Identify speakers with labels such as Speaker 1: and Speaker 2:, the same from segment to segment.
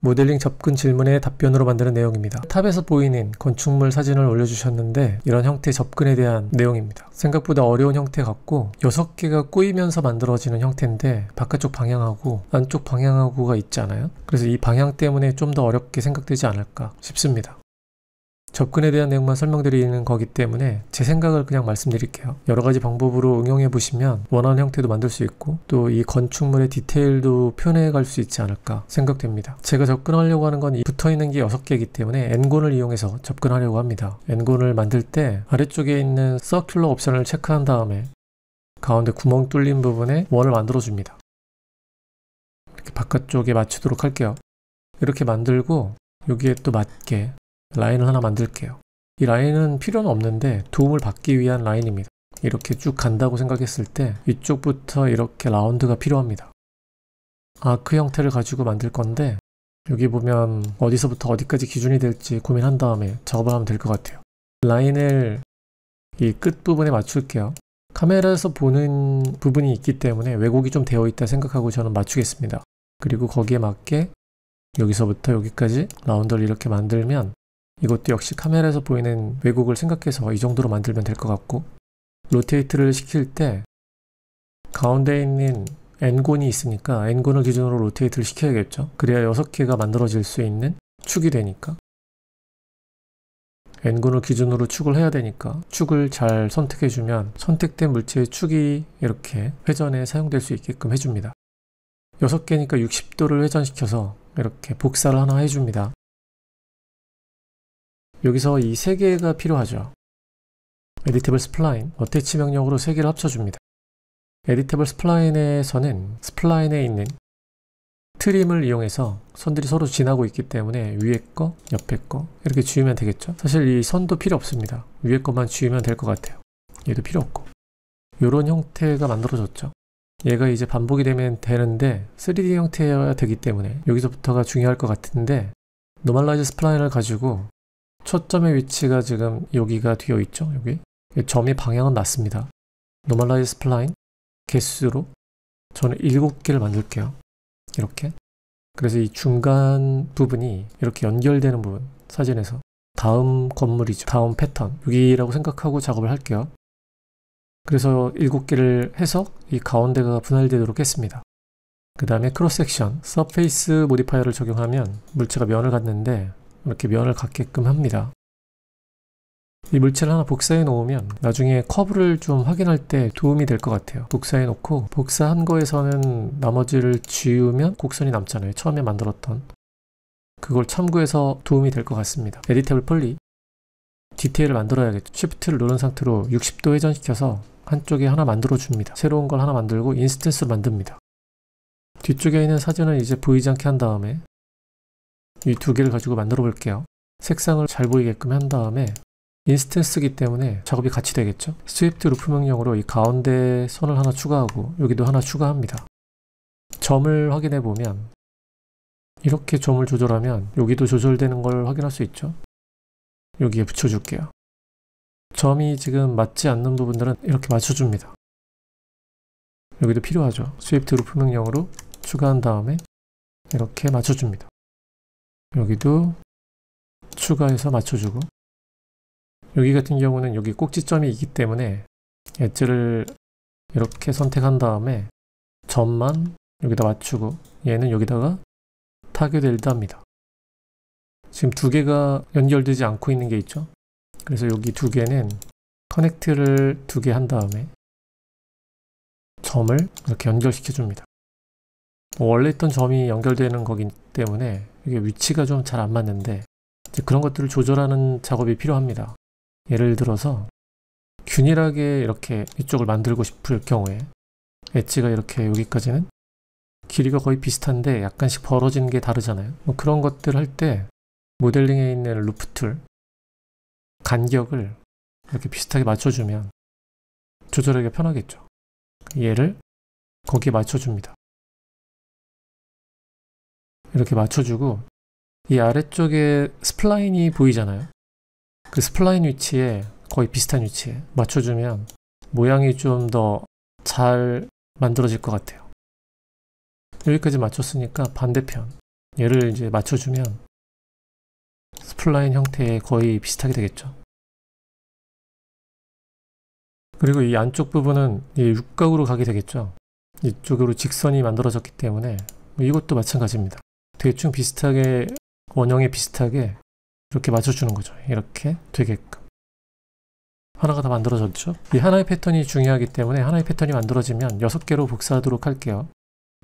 Speaker 1: 모델링 접근 질문의 답변으로 만드는 내용입니다. 탑에서 보이는 건축물 사진을 올려주셨는데 이런 형태 접근에 대한 내용입니다. 생각보다 어려운 형태 같고 6개가 꼬이면서 만들어지는 형태인데 바깥쪽 방향하고 안쪽 방향하고가 있지 않아요? 그래서 이 방향 때문에 좀 더 어렵게 생각되지 않을까 싶습니다. 접근에 대한 내용만 설명드리는 거기 때문에 제 생각을 그냥 말씀드릴게요. 여러 가지 방법으로 응용해 보시면 원하는 형태도 만들 수 있고 또 이 건축물의 디테일도 표현해 갈 수 있지 않을까 생각됩니다. 제가 접근하려고 하는 건 붙어 있는 게 6개이기 때문에 N곤을 이용해서 접근하려고 합니다. N곤을 만들 때 아래쪽에 있는 서큘러 옵션을 체크한 다음에 가운데 구멍 뚫린 부분에 원을 만들어 줍니다. 이렇게 바깥쪽에 맞추도록 할게요. 이렇게 만들고 여기에 또 맞게 라인을 하나 만들게요. 이 라인은 필요는 없는데 도움을 받기 위한 라인입니다. 이렇게 쭉 간다고 생각했을 때이쪽부터 이렇게 라운드가 필요합니다. 아크 형태를 가지고 만들 건데 여기 보면 어디서부터 어디까지 기준이 될지 고민한 다음에 작업을 하면 될 것 같아요. 라인을 이 끝부분에 맞출게요. 카메라에서 보는 부분이 있기 때문에 왜곡이 좀 되어 있다 생각하고 저는 맞추겠습니다. 그리고 거기에 맞게 여기서부터 여기까지 라운드를 이렇게 만들면 이것도 역시 카메라에서 보이는 왜곡을 생각해서 이 정도로 만들면 될 것 같고 로테이트를 시킬 때 가운데 있는 N곤이 있으니까 N곤을 기준으로 로테이트를 시켜야겠죠. 그래야 6개가 만들어질 수 있는 축이 되니까 N군을 기준으로 축을 해야 되니까 축을 잘 선택해주면 선택된 물체의 축이 이렇게 회전에 사용될 수 있게끔 해줍니다. 6개니까 60도를 회전시켜서 이렇게 복사를 하나 해줍니다. 여기서 이 세 개가 필요하죠. 에디테블 스플라인, 어태치 명령으로 세 개를 합쳐줍니다. 에디테블 스플라인에서는 스플라인에 있는 트림을 이용해서 선들이 서로 지나고 있기 때문에 위에 거, 옆에 거 이렇게 지우면 되겠죠. 사실 이 선도 필요 없습니다. 위에 것만 지우면 될 것 같아요. 얘도 필요 없고. 이런 형태가 만들어졌죠. 얘가 이제 반복이 되면 되는데 3D 형태여야 되기 때문에 여기서부터가 중요할 것 같은데 노멀라이즈 스플라인을 가지고 초점의 위치가 지금 여기가 되어 있죠. 여기 예, 점의 방향은 낮습니다. 노멀라이즈 스플라인 개수로 저는 7개를 만들게요. 이렇게 그래서 이 중간 부분이 이렇게 연결되는 부분 사진에서 다음 건물이죠. 다음 패턴 여기라고 생각하고 작업을 할게요. 그래서 7개를 해서 이 가운데가 분할되도록 했습니다. 그 다음에 크로스 섹션, 서페이스 모디파이어를 적용하면 물체가 면을 갖는데 이렇게 면을 갖게끔 합니다. 이 물체를 하나 복사해 놓으면 나중에 커브를 좀 확인할 때 도움이 될 것 같아요. 복사해 놓고 복사한 거에서는 나머지를 지우면 곡선이 남잖아요. 처음에 만들었던 그걸 참고해서 도움이 될 것 같습니다. 에디테블 폴리 디테일을 만들어야겠죠. Shift를 누른 상태로 60도 회전시켜서 한쪽에 하나 만들어 줍니다. 새로운 걸 하나 만들고 인스턴스 만듭니다. 뒤쪽에 있는 사진을 이제 보이지 않게 한 다음에 이두 개를 가지고 만들어 볼게요. 색상을 잘 보이게끔 한 다음에 인스턴스기 때문에 작업이 같이 되겠죠. 스위프트 루프 명령으로 이 가운데 선을 하나 추가하고 여기도 하나 추가합니다. 점을 확인해 보면 이렇게 점을 조절하면 여기도 조절되는 걸 확인할 수 있죠. 여기에 붙여줄게요. 점이 지금 맞지 않는
Speaker 2: 부분들은 이렇게 맞춰줍니다. 여기도 필요하죠. 스위프트 루프 명령으로 추가한 다음에 이렇게 맞춰줍니다. 여기도
Speaker 1: 추가해서 맞춰주고 여기 같은 경우는 여기 꼭지점이 있기 때문에 엣지를 이렇게 선택한 다음에 점만 여기다 맞추고 얘는 여기다가 타겟을 답니다. 지금 두 개가 연결되지 않고 있는 게 있죠. 그래서 여기 두 개는 커넥트를 두 개 한 다음에 점을 이렇게 연결시켜 줍니다. 뭐 원래 있던 점이 연결되는 거기 때문에 이게 위치가 좀 잘 안 맞는데 그런 것들을 조절하는 작업이 필요합니다. 예를 들어서 균일하게 이렇게 이쪽을 만들고 싶을 경우에 엣지가 이렇게 여기까지는 길이가 거의 비슷한데 약간씩 벌어지는 게 다르잖아요. 뭐 그런 것들 할 때 모델링에
Speaker 2: 있는 루프 툴 간격을 이렇게 비슷하게 맞춰주면 조절하기가 편하겠죠. 얘를 거기에 맞춰줍니다. 이렇게 맞춰주고 이 아래쪽에
Speaker 1: 스플라인이 보이잖아요. 그 스플라인 위치에 거의 비슷한 위치에 맞춰주면 모양이 좀 더 잘 만들어질 것 같아요.
Speaker 2: 여기까지 맞췄으니까 반대편 얘를 이제 맞춰주면 스플라인 형태에 거의 비슷하게 되겠죠.
Speaker 1: 그리고 이 안쪽 부분은 이 육각으로 가게 되겠죠. 이쪽으로 직선이 만들어졌기 때문에 뭐 이것도 마찬가지입니다. 대충 비슷하게 원형에 비슷하게 이렇게 맞춰주는 거죠. 이렇게 되게끔. 하나가 다 만들어졌죠. 이 하나의 패턴이 중요하기 때문에 하나의 패턴이 만들어지면 6개로 복사하도록 할게요.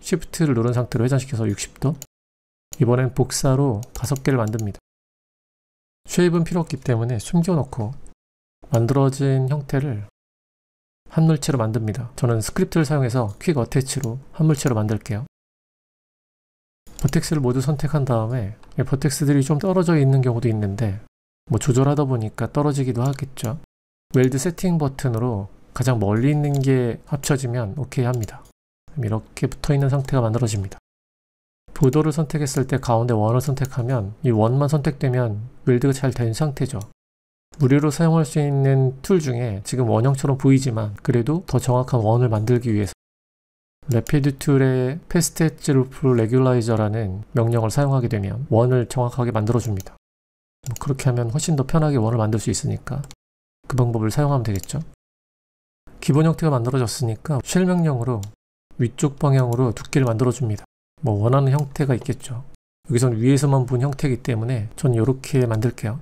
Speaker 1: Shift를 누른 상태로 회전시켜서 60도 이번엔 복사로 5개를 만듭니다. 쉐입은 필요 없기 때문에 숨겨놓고 만들어진 형태를 한 물체로 만듭니다. 저는 스크립트를 사용해서 퀵 어태치로 한 물체로 만들게요. 버텍스를 모두 선택한 다음에 버텍스들이 좀 떨어져 있는 경우도 있는데 뭐 조절하다 보니까 떨어지기도 하겠죠. 웰드 세팅 버튼으로 가장 멀리 있는 게 합쳐지면 오케이 합니다. 이렇게 붙어 있는 상태가 만들어집니다. 보도를 선택했을 때 가운데 원을 선택하면 이 원만 선택되면 웰드가 잘 된 상태죠. 무료로 사용할 수 있는 툴 중에 지금 원형처럼 보이지만 그래도 더 정확한 원을 만들기 위해서 레피드 툴의 패스테츠 루프 레귤라이저라는 명령을 사용하게 되면 원을 정확하게 만들어줍니다. 뭐 그렇게 하면 훨씬 더 편하게 원을 만들 수 있으니까 그 방법을 사용하면 되겠죠. 기본 형태가 만들어졌으니까 쉘 명령으로 위쪽 방향으로 두께를 만들어줍니다. 뭐 원하는 형태가 있겠죠. 여기선 위에서만 본 형태이기 때문에 저는 이렇게 만들게요.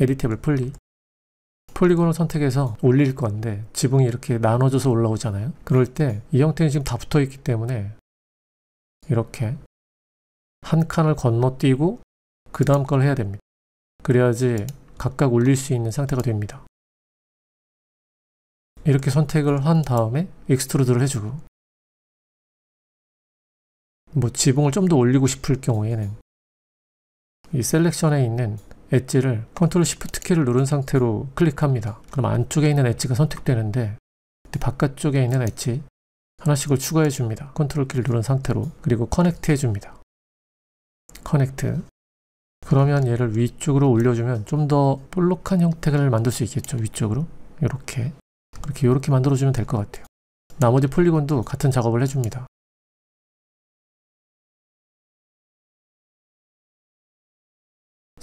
Speaker 1: 에디 탭을 풀리 폴리곤을 선택해서 올릴 건데 지붕이 이렇게 나눠져서 올라오잖아요. 그럴 때 이 형태는 지금 다 붙어 있기 때문에
Speaker 2: 이렇게 한 칸을 건너뛰고 그 다음 걸 해야 됩니다. 그래야지 각각 올릴 수 있는 상태가 됩니다. 이렇게 선택을 한 다음에 익스트루드를 해주고 뭐 지붕을 좀 더 올리고 싶을 경우에는 이 셀렉션에 있는
Speaker 1: 엣지를 컨트롤 시프트 키를 누른 상태로 클릭합니다. 그럼 안쪽에 있는 엣지가 선택되는데 바깥쪽에 있는 엣지 하나씩을 추가해 줍니다. 컨트롤 키를 누른 상태로 그리고 커넥트 해 줍니다. 커넥트 그러면 얘를 위쪽으로 올려주면 좀 더 볼록한 형태를 만들 수 있겠죠. 위쪽으로 이렇게
Speaker 2: 이렇게 이렇게 만들어주면 될 것 같아요. 나머지 폴리곤도 같은 작업을 해줍니다.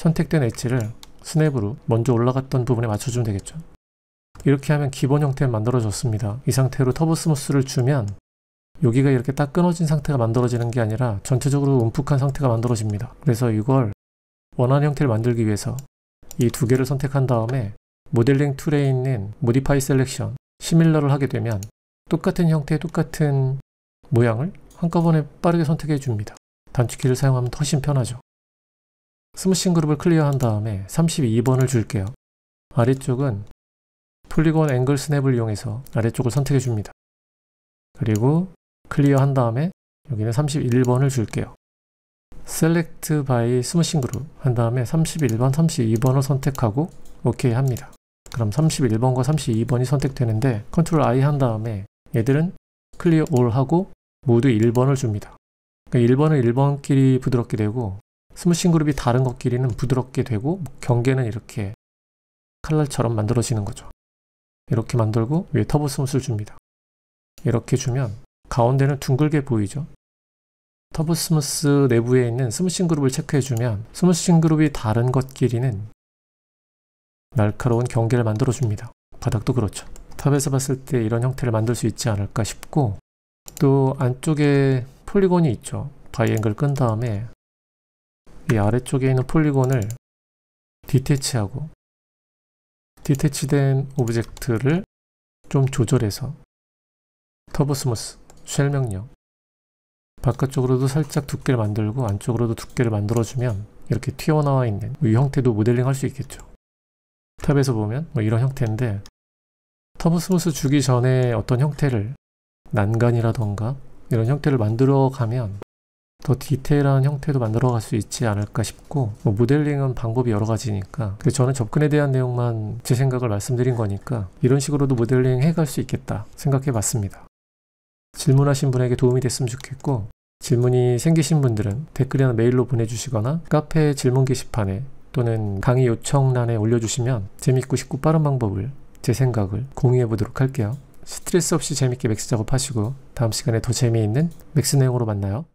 Speaker 2: 선택된 엣지를 스냅으로 먼저 올라갔던 부분에 맞춰주면 되겠죠. 이렇게 하면 기본
Speaker 1: 형태 만들어졌습니다. 이 상태로 터보 스무스를 주면 여기가 이렇게 딱 끊어진 상태가 만들어지는 게 아니라 전체적으로 움푹한 상태가 만들어집니다. 그래서 이걸 원하는 형태를 만들기 위해서 이 두 개를 선택한 다음에 모델링 툴에 있는 모디파이 셀렉션, 시밀러를 하게 되면 똑같은 형태의 똑같은 모양을 한꺼번에 빠르게 선택해 줍니다. 단축키를 사용하면 훨씬 편하죠. 스무싱 그룹을 클리어한 다음에 32번을 줄게요. 아래쪽은 폴리곤 앵글 스냅을 이용해서 아래쪽을 선택해 줍니다. 그리고 클리어한 다음에 여기는 31번을 줄게요. 셀렉트 바이 스무싱 그룹 한 다음에 31번, 32번을 선택하고 오케이 합니다. 그럼 31번과 32번이 선택되는데 컨트롤 I 한 다음에 얘들은 클리어 l 하고 모두 1번을 줍니다. 그러니까 1번은 1번끼리 부드럽게 되고 스무싱 그룹이 다른 것끼리는 부드럽게 되고 경계는 이렇게 칼날처럼 만들어지는 거죠. 이렇게 만들고 위에 터보 스무스를 줍니다. 이렇게 주면 가운데는 둥글게 보이죠. 터보 스무스 내부에 있는 스무싱 그룹을 체크해주면 스무싱 그룹이 다른 것끼리는 날카로운 경계를 만들어줍니다. 바닥도 그렇죠. 탑에서 봤을 때 이런 형태를 만들 수 있지 않을까 싶고 또 안쪽에 폴리곤이 있죠. 바이앵글 끈 다음에 이 아래쪽에 있는 폴리곤을
Speaker 2: 디테치하고 디테치된 오브젝트를 좀 조절해서 터보스무스 쉘 명령
Speaker 1: 바깥쪽으로도 살짝 두께를 만들고 안쪽으로도 두께를 만들어주면 이렇게 튀어나와 있는 이 형태도 모델링 할 수 있겠죠. 탑에서 보면 뭐 이런 형태인데 터보스무스 주기 전에 어떤 형태를 난간이라던가 이런 형태를 만들어 가면 더 디테일한 형태도 만들어갈 수 있지 않을까 싶고 뭐 모델링은 방법이 여러 가지니까 그래서 저는 접근에 대한 내용만 제 생각을 말씀드린 거니까 이런 식으로도 모델링 해갈 수 있겠다 생각해 봤습니다. 질문하신 분에게 도움이 됐으면 좋겠고 질문이 생기신 분들은 댓글이나 메일로 보내주시거나 카페 질문 게시판에 또는 강의 요청란에 올려주시면 재밌고 쉽고 빠른 방법을 제 생각을 공유해 보도록
Speaker 2: 할게요. 스트레스 없이 재밌게 맥스 작업하시고 다음 시간에 더 재미있는 맥스 내용으로 만나요.